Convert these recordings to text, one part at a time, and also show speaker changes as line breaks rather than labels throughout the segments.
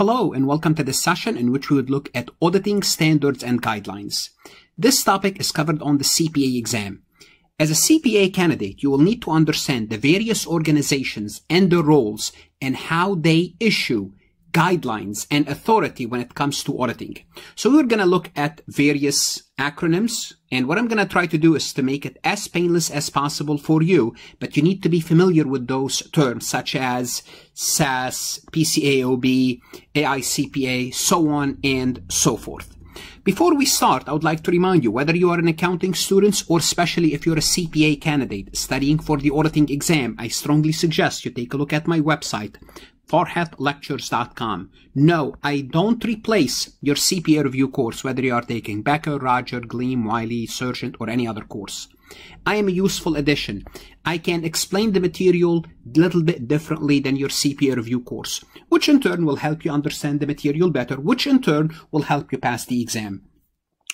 Hello and welcome to this session in which we would look at auditing standards and guidelines. This topic is covered on the CPA exam. As a CPA candidate, you will need to understand the various organizations and their roles and how they issue guidelines and authority when it comes to auditing. So we're going to look at various acronyms. And what I'm going to try to do is to make it as painless as possible for you, but you need to be familiar with those terms such as SAS, PCAOB, AICPA, so on and so forth. Before we start, I would like to remind you whether you are an accounting student or especially if you're a CPA candidate studying for the auditing exam, I strongly suggest you take a look at my website, farhatlectures.com. No, I don't replace your CPA review course, whether you are taking Becker, Roger, Gleam, Wiley, Sergeant, or any other course. I am a useful addition. I can explain the material a little bit differently than your CPA review course, which in turn will help you understand the material better, which in turn will help you pass the exam.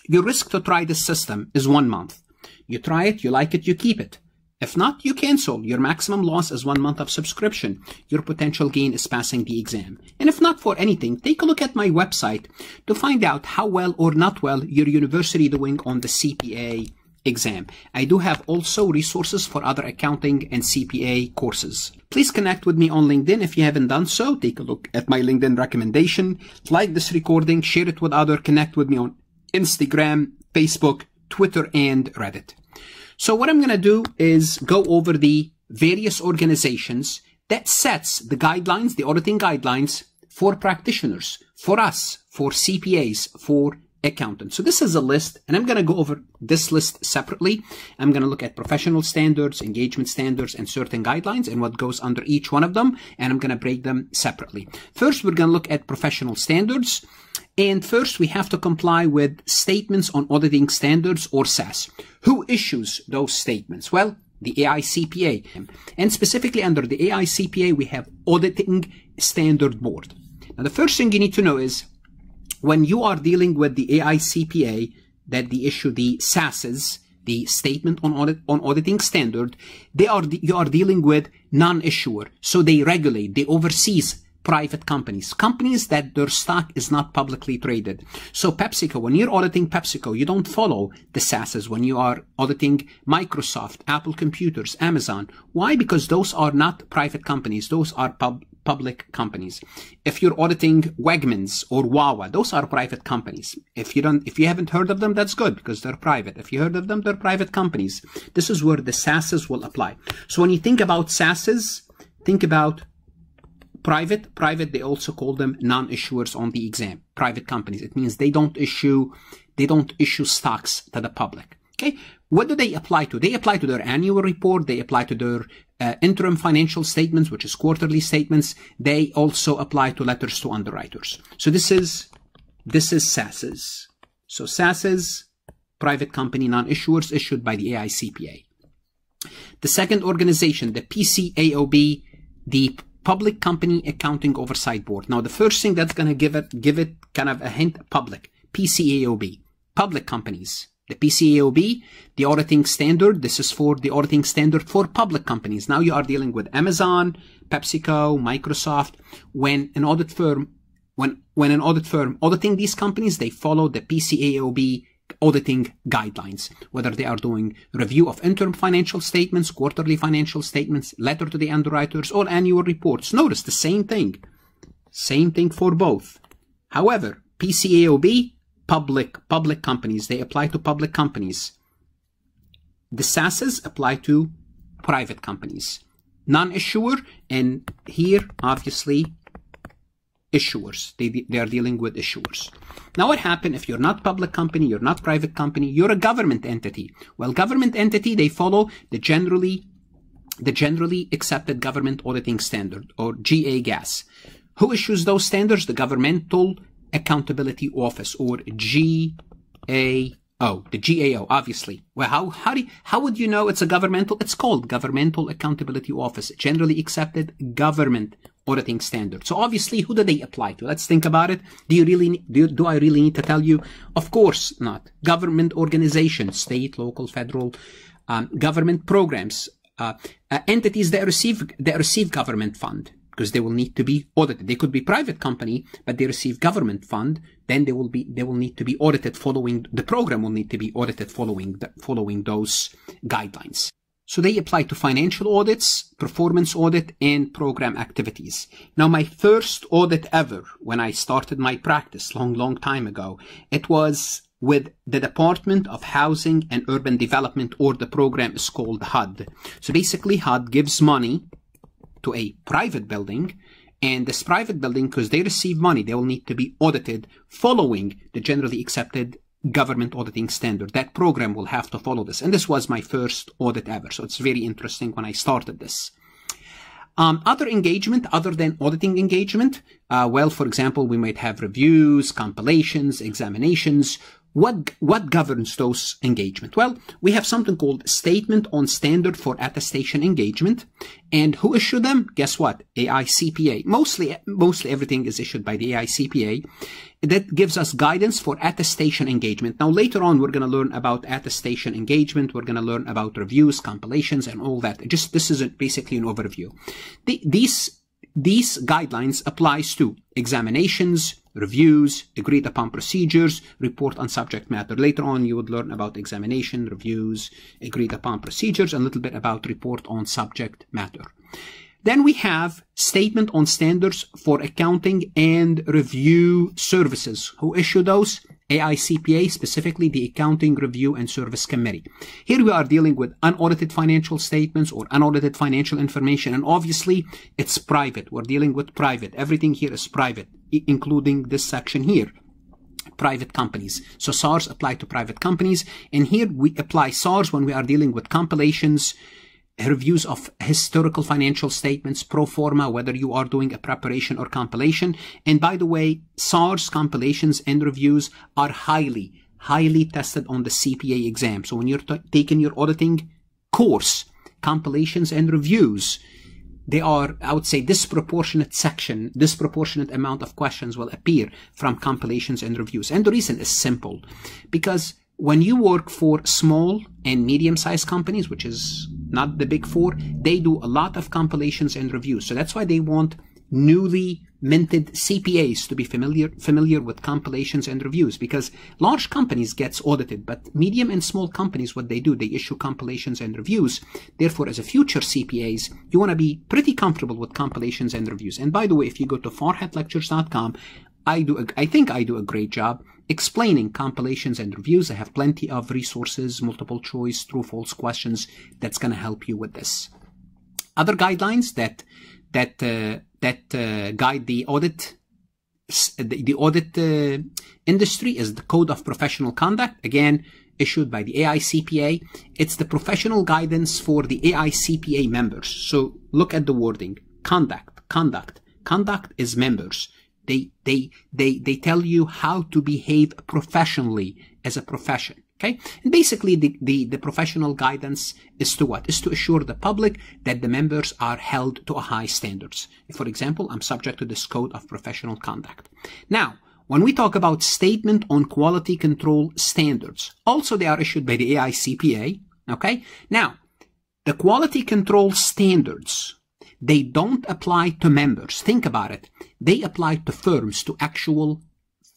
Your risk to try this system is one month. You try it, you like it, you keep it. If not, you cancel. Your maximum loss is one month of subscription. Your potential gain is passing the exam. And if not for anything, take a look at my website to find out how well or not well your university doing on the CPA exam. I do have also resources for other accounting and CPA courses. Please connect with me on LinkedIn if you haven't done so. Take a look at my LinkedIn recommendation. Like this recording, share it with others, connect with me on Instagram, Facebook, Twitter, and Reddit. So what I'm going to do is go over the various organizations that sets the guidelines, the auditing guidelines for practitioners, for us, for CPAs, for accountants. So this is a list and I'm going to go over this list separately. I'm going to look at professional standards, engagement standards, and certain guidelines and what goes under each one of them. And I'm going to break them separately. First, we're going to look at professional standards. And first, we have to comply with statements on auditing standards or SAS. Who issues those statements? Well, the AICPA. And specifically under the AICPA, we have Auditing Standard Board. Now, the first thing you need to know is when you are dealing with the AICPA, that they issue the SASs, the statement on audit on auditing standard, they are you are dealing with non-issuer, so they regulate, they oversees private companies, companies that their stock is not publicly traded. So PepsiCo, when you're auditing PepsiCo, you don't follow the SASs when you are auditing Microsoft, Apple Computers, Amazon. Why? Because those are not private companies. Those are pub public companies. If you're auditing Wegmans or Wawa, those are private companies. If you don't, if you haven't heard of them, that's good because they're private. If you heard of them, they're private companies. This is where the SASs will apply. So when you think about SASs, think about private, private, they also call them non-issuers on the exam, private companies. It means they don't issue, they don't issue stocks to the public. Okay. What do they apply to? They apply to their annual report. They apply to their uh, interim financial statements, which is quarterly statements. They also apply to letters to underwriters. So this is, this is Sasses. So Sasses, private company non-issuers issued by the AICPA. The second organization, the PCAOB, the public company accounting oversight board. Now, the first thing that's going to give it, give it kind of a hint, public, PCAOB, public companies. The PCAOB, the auditing standard, this is for the auditing standard for public companies. Now you are dealing with Amazon, PepsiCo, Microsoft. When an audit firm, when, when an audit firm auditing these companies, they follow the PCAOB auditing guidelines, whether they are doing review of interim financial statements, quarterly financial statements, letter to the underwriters, or annual reports. Notice the same thing. Same thing for both. However, PCAOB, public, public companies, they apply to public companies. The SASs apply to private companies. Non-issuer, and here, obviously, issuers. They, they are dealing with issuers. Now what happens if you're not public company, you're not private company, you're a government entity. Well, government entity, they follow the generally, the generally accepted government auditing standard or GA gas. Who issues those standards? The Governmental Accountability Office or GA Oh, the GAO, obviously. Well, how, how, do you, how would you know it's a governmental? It's called Governmental Accountability Office, generally accepted government auditing standard. So obviously, who do they apply to? Let's think about it. Do you really, do, do I really need to tell you? Of course not. Government organizations, state, local, federal, um, government programs, uh, uh, entities that receive, that receive government fund because they will need to be audited. They could be private company, but they receive government fund. Then they will be, they will need to be audited following, the program will need to be audited following, the, following those guidelines. So they apply to financial audits, performance audit, and program activities. Now, my first audit ever when I started my practice long, long time ago, it was with the Department of Housing and Urban Development, or the program is called HUD. So basically, HUD gives money to a private building and this private building, because they receive money, they will need to be audited following the generally accepted government auditing standard. That program will have to follow this. And this was my first audit ever. So it's very interesting when I started this. Um, other engagement other than auditing engagement. Uh, well, for example, we might have reviews, compilations, examinations. What, what governs those engagement? Well, we have something called Statement on Standard for Attestation Engagement. And who issued them? Guess what? AICPA. Mostly, mostly everything is issued by the AICPA. That gives us guidance for attestation engagement. Now, later on, we're going to learn about attestation engagement. We're going to learn about reviews, compilations, and all that. Just, this is basically an overview. The, these these guidelines applies to examinations, reviews, agreed upon procedures, report on subject matter. Later on, you would learn about examination, reviews, agreed upon procedures, a little bit about report on subject matter. Then we have statement on standards for accounting and review services. Who issue those? AICPA, specifically the Accounting Review and Service Committee. Here we are dealing with unaudited financial statements or unaudited financial information, and obviously it's private. We're dealing with private. Everything here is private, including this section here private companies. So SARS apply to private companies. And here we apply SARS when we are dealing with compilations, reviews of historical financial statements pro forma, whether you are doing a preparation or compilation. And by the way, SARS compilations and reviews are highly, highly tested on the CPA exam. So when you're taking your auditing course, compilations and reviews, they are, I would say, disproportionate section, disproportionate amount of questions will appear from compilations and reviews. And the reason is simple because when you work for small and medium sized companies, which is not the big four, they do a lot of compilations and reviews. So that's why they want newly minted CPAs to be familiar familiar with compilations and reviews because large companies gets audited but medium and small companies what they do they issue compilations and reviews therefore as a future CPAs you want to be pretty comfortable with compilations and reviews and by the way if you go to farhatlectures.com I do I think I do a great job explaining compilations and reviews. I have plenty of resources, multiple choice, true false questions that's going to help you with this. Other guidelines that that uh, that uh, guide the audit the, the audit uh, industry is the Code of Professional Conduct. Again, issued by the AICPA. It's the professional guidance for the AICPA members. So look at the wording. Conduct, conduct. Conduct is members. They, they, they, they tell you how to behave professionally as a profession. Okay. And basically the, the, the professional guidance is to what? Is to assure the public that the members are held to a high standards. For example, I'm subject to this code of professional conduct. Now, when we talk about statement on quality control standards, also they are issued by the AICPA. Okay. Now, the quality control standards they don't apply to members. Think about it. They apply to firms, to actual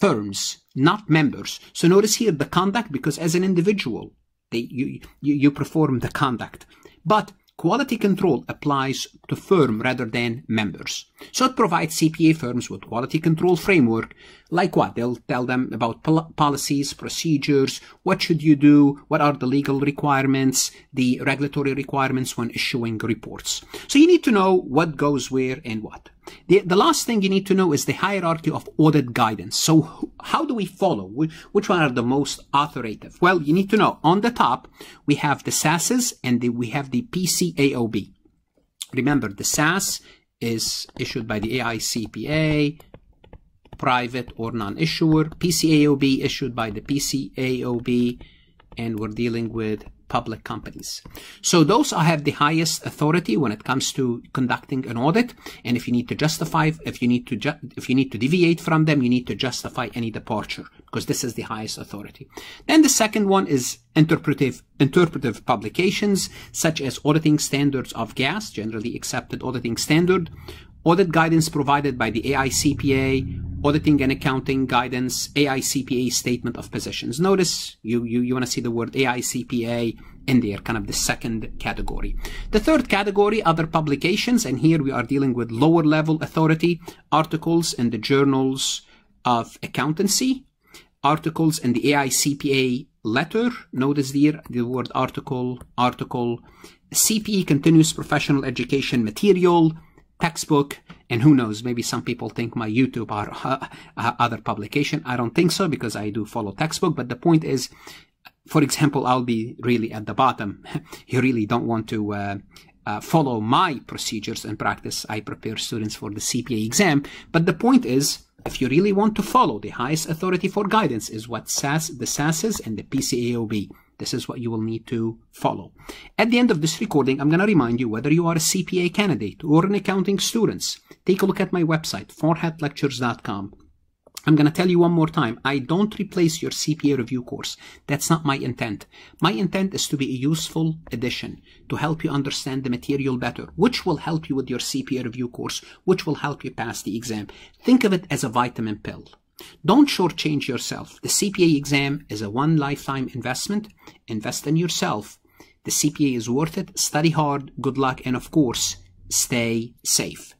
firms, not members. So notice here the conduct, because as an individual, they, you, you, you perform the conduct. But quality control applies to firm rather than members. So it provides CPA firms with quality control framework, like what? They'll tell them about pol policies, procedures, what should you do, what are the legal requirements, the regulatory requirements when issuing reports. So you need to know what goes where and what. The, the last thing you need to know is the hierarchy of audit guidance. So how do we follow? Which one are the most authoritative? Well, you need to know on the top, we have the SASs and the, we have the PCAOB. Remember, the SAS is issued by the AICPA, private or non-issuer. PCAOB issued by the PCAOB, and we're dealing with public companies. So those have the highest authority when it comes to conducting an audit. And if you need to justify, if you need to, if you need to deviate from them, you need to justify any departure because this is the highest authority. Then the second one is interpretive, interpretive publications such as auditing standards of gas, generally accepted auditing standard, audit guidance provided by the AICPA auditing and accounting guidance AICPA statement of positions. Notice you, you, you want to see the word AICPA in there, kind of the second category. The third category, other publications, and here we are dealing with lower level authority articles in the journals of accountancy, articles in the AICPA letter. Notice here the word article, article, CPE continuous professional education material, textbook, and who knows, maybe some people think my YouTube are uh, uh, other publication. I don't think so because I do follow textbook. But the point is, for example, I'll be really at the bottom. you really don't want to uh, uh, follow my procedures and practice. I prepare students for the CPA exam. But the point is, if you really want to follow the highest authority for guidance is what SAS, the SAs and the PCAOB this is what you will need to follow. At the end of this recording, I'm going to remind you whether you are a CPA candidate or an accounting student, take a look at my website, farhatlectures.com. I'm going to tell you one more time, I don't replace your CPA review course. That's not my intent. My intent is to be a useful addition to help you understand the material better, which will help you with your CPA review course, which will help you pass the exam. Think of it as a vitamin pill. Don't shortchange yourself. The CPA exam is a one lifetime investment. Invest in yourself. The CPA is worth it. Study hard. Good luck. And of course, stay safe.